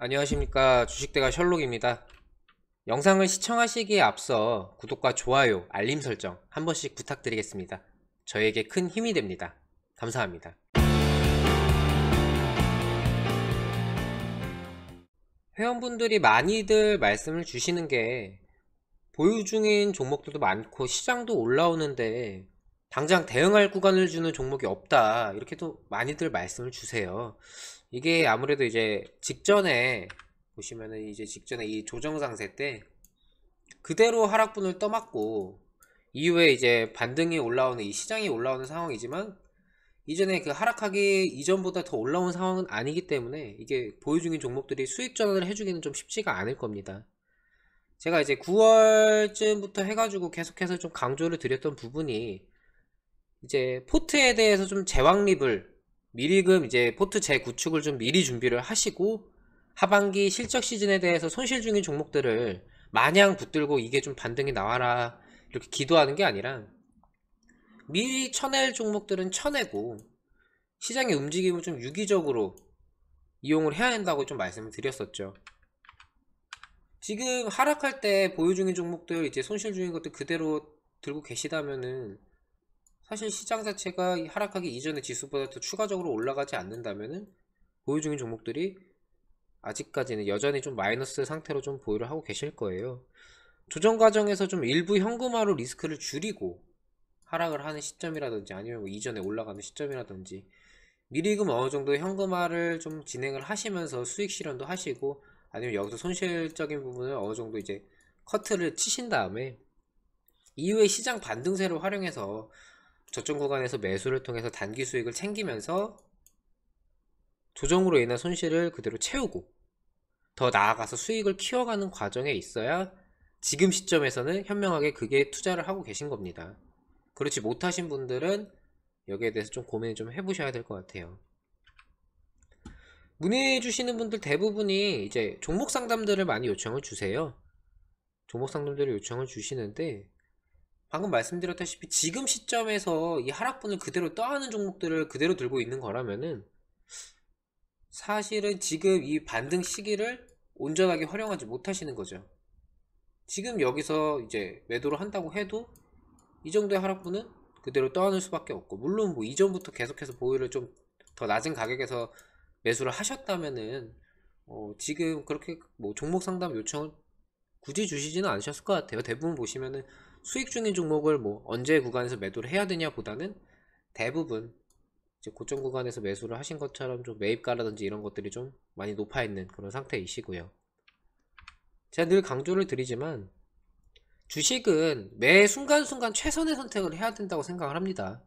안녕하십니까 주식대가 셜록입니다 영상을 시청하시기에 앞서 구독과 좋아요 알림 설정 한 번씩 부탁드리겠습니다 저에게 큰 힘이 됩니다 감사합니다 회원분들이 많이들 말씀을 주시는 게 보유 중인 종목들도 많고 시장도 올라오는데 당장 대응할 구간을 주는 종목이 없다 이렇게도 많이들 말씀을 주세요 이게 아무래도 이제 직전에 보시면은 이제 직전에 이 조정 상세 때 그대로 하락분을 떠맞고 이후에 이제 반등이 올라오는 이 시장이 올라오는 상황이지만 이전에 그 하락하기 이전보다 더 올라온 상황은 아니기 때문에 이게 보유 중인 종목들이 수익 전환을 해주기는 좀 쉽지가 않을 겁니다. 제가 이제 9월쯤부터 해가지고 계속해서 좀 강조를 드렸던 부분이 이제 포트에 대해서 좀 재확립을 미리금 이제 포트 재구축을 좀 미리 준비를 하시고 하반기 실적 시즌에 대해서 손실 중인 종목들을 마냥 붙들고 이게 좀 반등이 나와라 이렇게 기도하는 게 아니라 미리 쳐낼 종목들은 쳐내고 시장의 움직임을 좀 유기적으로 이용을 해야 한다고 좀 말씀을 드렸었죠. 지금 하락할 때 보유 중인 종목들 이제 손실 중인 것들 그대로 들고 계시다면은 사실 시장 자체가 하락하기 이전의 지수보다 더 추가적으로 올라가지 않는다면 보유 중인 종목들이 아직까지는 여전히 좀 마이너스 상태로 좀 보유를 하고 계실 거예요. 조정 과정에서 좀 일부 현금화로 리스크를 줄이고 하락을 하는 시점이라든지 아니면 뭐 이전에 올라가는 시점이라든지 미리금 어느 정도 현금화를 좀 진행을 하시면서 수익 실현도 하시고 아니면 여기서 손실적인 부분을 어느 정도 이제 커트를 치신 다음에 이후에 시장 반등세를 활용해서 저점 구간에서 매수를 통해서 단기 수익을 챙기면서 조정으로 인한 손실을 그대로 채우고 더 나아가서 수익을 키워가는 과정에 있어야 지금 시점에서는 현명하게 그게 투자를 하고 계신 겁니다. 그렇지 못하신 분들은 여기에 대해서 좀 고민을 좀 해보셔야 될 것 같아요. 문의해 주시는 분들 대부분이 이제 종목 상담들을 많이 요청을 주세요. 종목 상담들을 요청을 주시는데 방금 말씀드렸다시피 지금 시점에서 이 하락분을 그대로 떠안는 종목들을 그대로 들고 있는 거라면은 사실은 지금 이 반등 시기를 온전하게 활용하지 못하시는 거죠. 지금 여기서 이제 매도를 한다고 해도 이 정도의 하락분은 그대로 떠안을 수밖에 없고 물론 뭐 이전부터 계속해서 보유를 좀 더 낮은 가격에서 매수를 하셨다면은 어 지금 그렇게 뭐 종목 상담 요청을 굳이 주시지는 않으셨을 것 같아요. 대부분 보시면은 수익 중인 종목을 뭐 언제 구간에서 매도를 해야 되냐 보다는 대부분 이제 고점 구간에서 매수를 하신 것처럼 좀 매입가라든지 이런 것들이 좀 많이 높아 있는 그런 상태이시고요. 제가 늘 강조를 드리지만 주식은 매 순간순간 최선의 선택을 해야 된다고 생각을 합니다.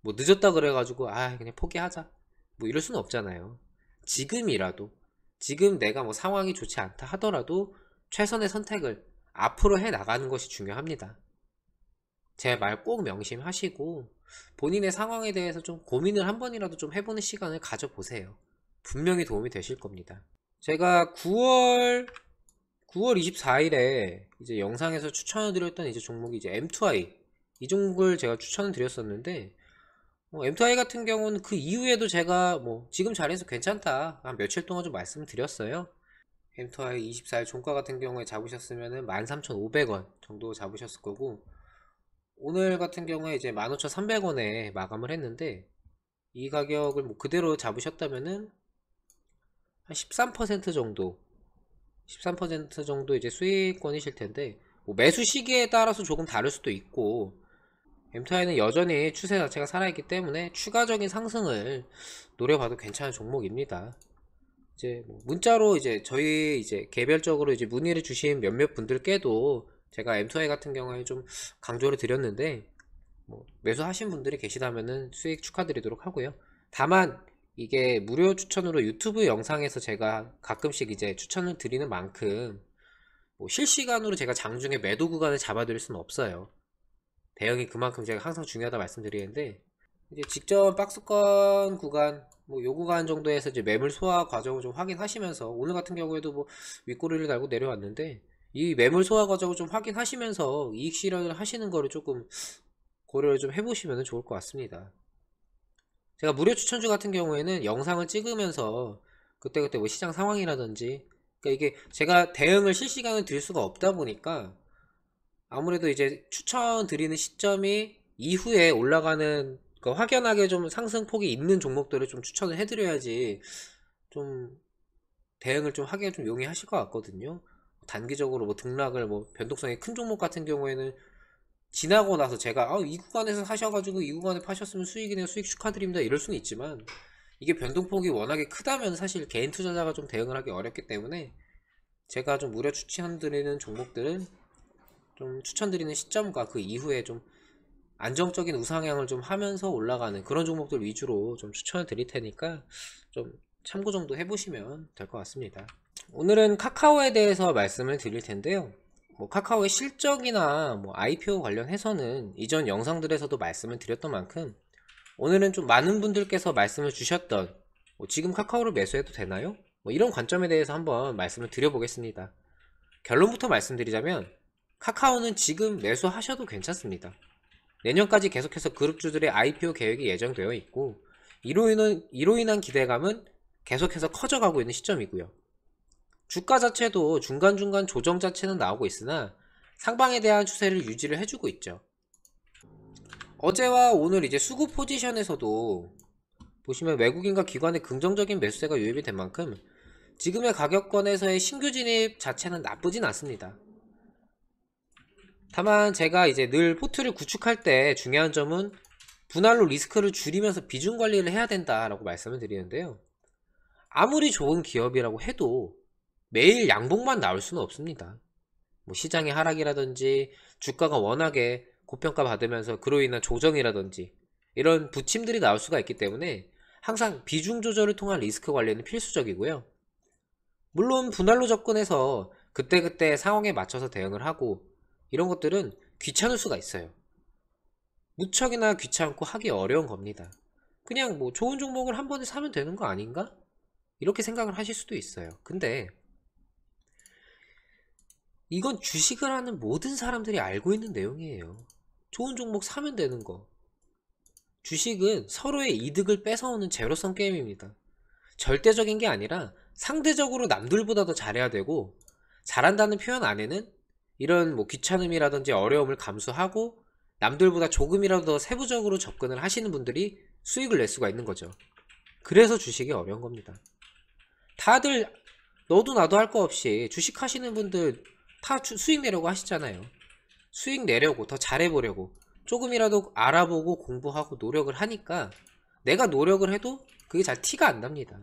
뭐 늦었다 그래가지고 아 그냥 포기하자 뭐 이럴 수는 없잖아요. 지금이라도 지금 내가 뭐 상황이 좋지 않다 하더라도 최선의 선택을 앞으로 해 나가는 것이 중요합니다. 제말꼭 명심하시고 본인의 상황에 대해서 좀 고민을 한 번이라도 좀 해보는 시간을 가져보세요. 분명히 도움이 되실 겁니다. 제가 9월 9월 24일에 이제 영상에서 추천을 드렸던 이제 종목이 이제 M2i 이 종목을 제가 추천을 드렸었는데 어, 뭐 M2i 같은 경우는 그 이후에도 제가 뭐 지금 자리에서 괜찮다 한 며칠 동안 좀 말씀드렸어요. 을 M2i 24일 종가 같은 경우에 잡으셨으면 13,500원 정도 잡으셨을 거고 오늘 같은 경우에 이제 15,300원에 마감을 했는데 이 가격을 뭐 그대로 잡으셨다면은 한 13% 정도 13% 정도 이제 수익권이실 텐데 뭐 매수 시기에 따라서 조금 다를 수도 있고 m t 이는 여전히 추세 자체가 살아있기 때문에 추가적인 상승을 노려봐도 괜찮은 종목입니다. 이제 뭐 문자로 이제 저희 이제 개별적으로 이제 문의를 주신 몇몇 분들께도 제가 M2A 같은 경우에 좀 강조를 드렸는데 뭐 매수하신 분들이 계시다면 수익 축하드리도록 하고요. 다만 이게 무료 추천으로 유튜브 영상에서 제가 가끔씩 이제 추천을 드리는 만큼 뭐 실시간으로 제가 장중에 매도 구간을 잡아드릴 수는 없어요. 대형이 그만큼 제가 항상 중요하다 말씀드리는데 이제 직접 박스권 구간 뭐요 구간 정도에서 이제 매물 소화 과정을 좀 확인하시면서 오늘 같은 경우에도 뭐 윗꼬리를 달고 내려왔는데 이 매물 소화 과정을 좀 확인하시면서 이익 실현을 하시는 거를 조금 고려를 좀 해보시면 좋을 것 같습니다. 제가 무료 추천주 같은 경우에는 영상을 찍으면서 그때그때 뭐 시장 상황이라든지 그러니까 이게 제가 대응을 실시간에 드릴 수가 없다 보니까 아무래도 이제 추천 드리는 시점이 이후에 올라가는 그 확연하게 좀 상승폭이 있는 종목들을 좀 추천을 해드려야지 좀 대응을 좀 하기가 좀 용이하실 것 같거든요. 단기적으로 뭐 등락을 뭐 변동성이 큰 종목 같은 경우에는 지나고 나서 제가 아, 이 구간에서 사셔가지고 이 구간에 파셨으면 수익이네요 수익 축하드립니다 이럴 수는 있지만 이게 변동폭이 워낙에 크다면 사실 개인 투자자가 좀 대응을 하기 어렵기 때문에 제가 좀 무려 추천드리는 종목들은 좀 추천드리는 시점과 그 이후에 좀 안정적인 우상향을 좀 하면서 올라가는 그런 종목들 위주로 좀 추천을 드릴 테니까 좀 참고 정도 해보시면 될 것 같습니다. 오늘은 카카오에 대해서 말씀을 드릴 텐데요. 뭐 카카오의 실적이나 뭐 IPO 관련해서는 이전 영상들에서도 말씀을 드렸던 만큼 오늘은 좀 많은 분들께서 말씀을 주셨던 뭐 지금 카카오를 매수해도 되나요? 뭐 이런 관점에 대해서 한번 말씀을 드려보겠습니다. 결론부터 말씀드리자면 카카오는 지금 매수하셔도 괜찮습니다. 내년까지 계속해서 그룹주들의 IPO 계획이 예정되어 있고 이로 인한, 이로 인한 기대감은 계속해서 커져가고 있는 시점이고요. 주가 자체도 중간중간 조정 자체는 나오고 있으나 상방에 대한 추세를 유지를 해주고 있죠. 어제와 오늘 이제 수급 포지션에서도 보시면 외국인과 기관의 긍정적인 매수세가 유입이 된 만큼 지금의 가격권에서의 신규 진입 자체는 나쁘진 않습니다. 다만 제가 이제 늘 포트를 구축할 때 중요한 점은 분할로 리스크를 줄이면서 비중 관리를 해야 된다라고 말씀을 드리는데요. 아무리 좋은 기업이라고 해도 매일 양봉만 나올 수는 없습니다. 뭐 시장의 하락이라든지 주가가 워낙에 고평가 받으면서 그로 인한 조정이라든지 이런 부침들이 나올 수가 있기 때문에 항상 비중 조절을 통한 리스크 관리는 필수적이고요. 물론 분할로 접근해서 그때그때 상황에 맞춰서 대응을 하고 이런 것들은 귀찮을 수가 있어요. 무척이나 귀찮고 하기 어려운 겁니다. 그냥 뭐 좋은 종목을 한 번에 사면 되는 거 아닌가? 이렇게 생각을 하실 수도 있어요. 근데 이건 주식을 하는 모든 사람들이 알고 있는 내용이에요. 좋은 종목 사면 되는 거. 주식은 서로의 이득을 뺏어오는 제로섬 게임입니다. 절대적인 게 아니라 상대적으로 남들보다 더 잘해야 되고 잘한다는 표현 안에는 이런 뭐 귀찮음이라든지 어려움을 감수하고 남들보다 조금이라도 더 세부적으로 접근을 하시는 분들이 수익을 낼 수가 있는 거죠. 그래서 주식이 어려운 겁니다. 다들 너도 나도 할 거 없이 주식 하시는 분들 다 주, 수익 내려고 하시잖아요. 수익 내려고 더 잘해보려고 조금이라도 알아보고 공부하고 노력을 하니까 내가 노력을 해도 그게 잘 티가 안 납니다.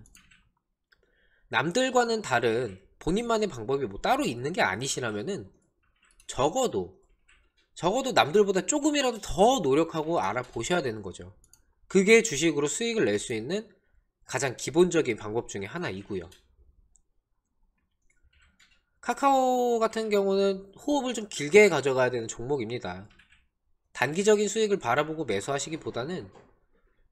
남들과는 다른 본인만의 방법이 뭐 따로 있는 게 아니시라면은 적어도 적어도 남들보다 조금이라도 더 노력하고 알아보셔야 되는 거죠. 그게 주식으로 수익을 낼 수 있는 가장 기본적인 방법 중에 하나이고요. 카카오 같은 경우는 호흡을 좀 길게 가져가야 되는 종목입니다. 단기적인 수익을 바라보고 매수하시기보다는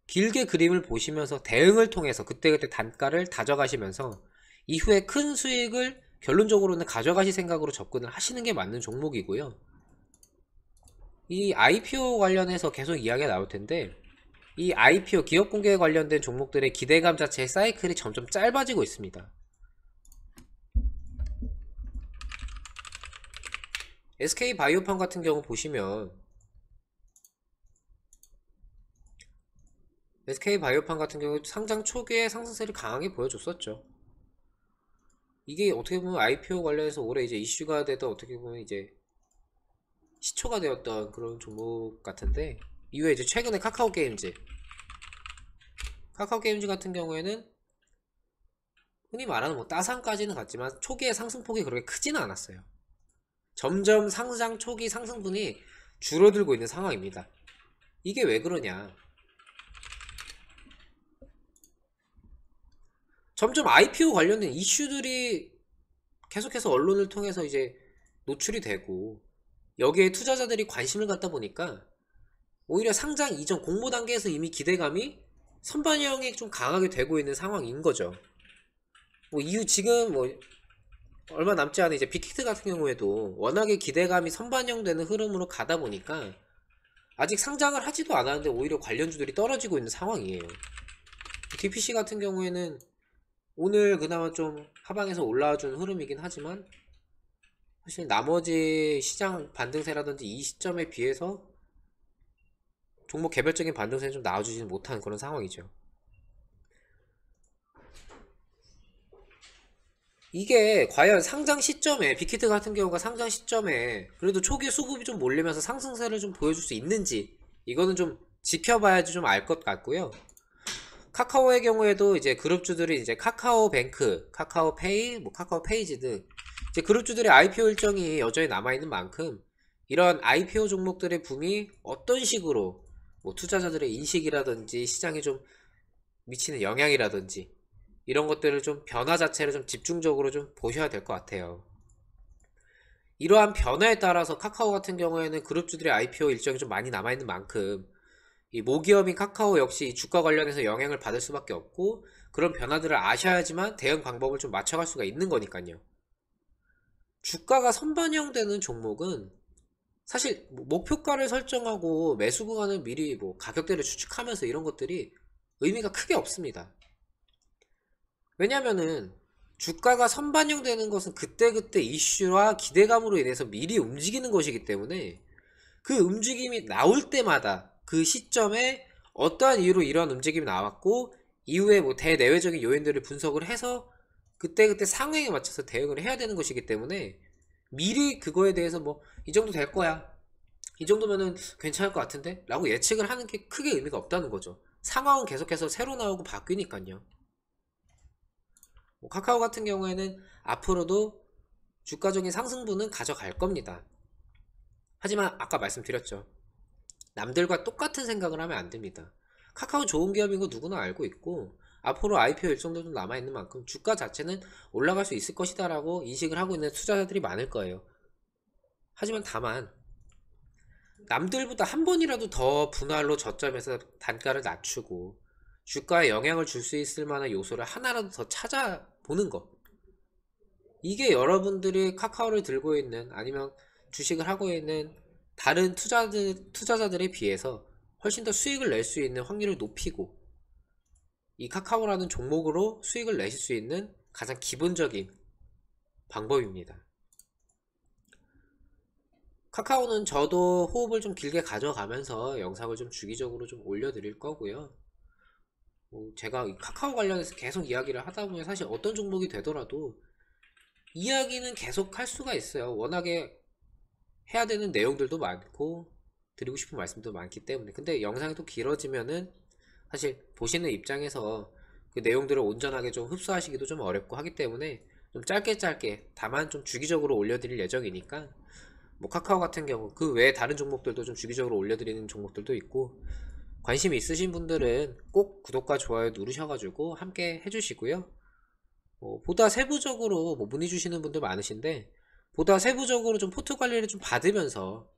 길게 그림을 보시면서 대응을 통해서 그때그때 단가를 다져가시면서 이후에 큰 수익을 결론적으로는 가져가실 생각으로 접근을 하시는 게 맞는 종목이고요. 이 IPO 관련해서 계속 이야기가 나올 텐데 이 IPO 기업 공개에 관련된 종목들의 기대감 자체의 사이클이 점점 짧아지고 있습니다. SK 바이오팜 같은 경우 보시면 SK 바이오팜 같은 경우 상장 초기에 상승세를 강하게 보여줬었죠. 이게 어떻게 보면 IPO 관련해서 올해 이제 이슈가 되던 어떻게 보면 이제 시초가 되었던 그런 종목 같은데 이후에 이제 최근에 카카오 게임즈 카카오 게임즈 같은 경우에는 흔히 말하는 뭐 따상까지는 갔지만 초기에 상승폭이 그렇게 크지는 않았어요. 점점 상장 초기 상승분이 줄어들고 있는 상황입니다. 이게 왜 그러냐? 점점 IPO 관련된 이슈들이 계속해서 언론을 통해서 이제 노출이 되고 여기에 투자자들이 관심을 갖다 보니까 오히려 상장 이전 공모 단계에서 이미 기대감이 선반영이 좀 강하게 되고 있는 상황인 거죠. 뭐 이유 지금 뭐 얼마 남지 않은 이제 빅히트 같은 경우에도 워낙에 기대감이 선반영되는 흐름으로 가다 보니까 아직 상장을 하지도 않았는데 오히려 관련주들이 떨어지고 있는 상황이에요. DPC 같은 경우에는 오늘 그나마 좀 하방에서 올라와준 흐름이긴 하지만 사실 나머지 시장 반등세라든지 이 시점에 비해서 종목 개별적인 반등세는 좀 나와주지는 못한 그런 상황이죠. 이게 과연 상장 시점에 빅히트 같은 경우가 상장 시점에 그래도 초기 수급이 좀 몰리면서 상승세를 좀 보여줄 수 있는지 이거는 좀 지켜봐야지 좀 알 것 같고요. 카카오의 경우에도 이제 그룹주들이 이제 카카오뱅크, 카카오페이, 뭐 카카오페이지 등 이제 그룹주들의 IPO 일정이 여전히 남아있는 만큼 이런 IPO 종목들의 붐이 어떤 식으로 뭐 투자자들의 인식이라든지 시장에 좀 미치는 영향이라든지 이런 것들을 좀 변화 자체를 좀 집중적으로 좀 보셔야 될 것 같아요. 이러한 변화에 따라서 카카오 같은 경우에는 그룹주들의 IPO 일정이 좀 많이 남아있는 만큼 이 모기업인 카카오 역시 주가 관련해서 영향을 받을 수밖에 없고 그런 변화들을 아셔야지만 대응 방법을 좀 맞춰갈 수가 있는 거니까요. 주가가 선반영되는 종목은 사실 뭐 목표가를 설정하고 매수 구간을 미리 뭐 가격대를 추측하면서 이런 것들이 의미가 크게 없습니다. 왜냐면은 주가가 선반영되는 것은 그때그때 이슈와 기대감으로 인해서 미리 움직이는 것이기 때문에 그 움직임이 나올 때마다 그 시점에 어떠한 이유로 이러한 움직임이 나왔고 이후에 뭐 대내외적인 요인들을 분석을 해서 그때그때 상황에 맞춰서 대응을 해야 되는 것이기 때문에 미리 그거에 대해서 뭐 이 정도 될 거야 이 정도면은 괜찮을 것 같은데 라고 예측을 하는 게 크게 의미가 없다는 거죠 상황은 계속해서 새로 나오고 바뀌니까요 뭐 카카오 같은 경우에는 앞으로도 주가적인 상승분은 가져갈 겁니다. 하지만 아까 말씀드렸죠. 남들과 똑같은 생각을 하면 안 됩니다. 카카오 좋은 기업인 거 누구나 알고 있고 앞으로 IPO 일정도 좀 남아있는 만큼 주가 자체는 올라갈 수 있을 것이다 라고 인식을 하고 있는 투자자들이 많을 거예요. 하지만 다만 남들보다 한 번이라도 더 분할로 저점에서 단가를 낮추고 주가에 영향을 줄 수 있을 만한 요소를 하나라도 더 찾아 보는 것. 이게 여러분들이 카카오를 들고 있는 아니면 주식을 하고 있는 다른 투자들, 투자자들에 비해서 훨씬 더 수익을 낼 수 있는 확률을 높이고 이 카카오라는 종목으로 수익을 내실 수 있는 가장 기본적인 방법입니다. 카카오는 저도 호흡을 좀 길게 가져가면서 영상을 좀 주기적으로 좀 올려드릴 거고요. 뭐 제가 카카오 관련해서 계속 이야기를 하다 보면 사실 어떤 종목이 되더라도 이야기는 계속 할 수가 있어요. 워낙에 해야 되는 내용들도 많고 드리고 싶은 말씀도 많기 때문에 근데 영상이 또 길어지면은 사실 보시는 입장에서 그 내용들을 온전하게 좀 흡수하시기도 좀 어렵고 하기 때문에 좀 짧게 짧게 다만 좀 주기적으로 올려드릴 예정이니까 뭐 카카오 같은 경우 그 외에 다른 종목들도 좀 주기적으로 올려드리는 종목들도 있고 관심 있으신 분들은 꼭 구독과 좋아요 누르셔가지고 함께 해주시고요. 어, 보다 세부적으로 뭐 문의 주시는 분들 많으신데 보다 세부적으로 좀 포트 관리를 좀 받으면서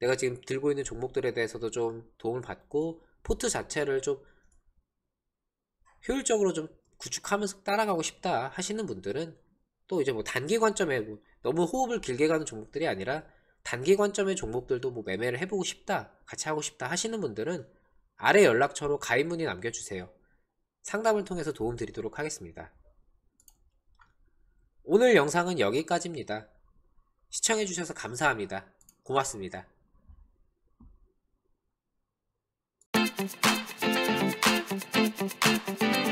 내가 지금 들고 있는 종목들에 대해서도 좀 도움을 받고 포트 자체를 좀 효율적으로 좀 구축하면서 따라가고 싶다 하시는 분들은 또 이제 뭐 단기 관점에 뭐 너무 호흡을 길게 가는 종목들이 아니라 단기 관점의 종목들도 뭐 매매를 해보고 싶다 같이 하고 싶다 하시는 분들은 아래 연락처로 가입문의 남겨주세요. 상담을 통해서 도움드리도록 하겠습니다. 오늘 영상은 여기까지입니다. 시청해주셔서 감사합니다. 고맙습니다. Thank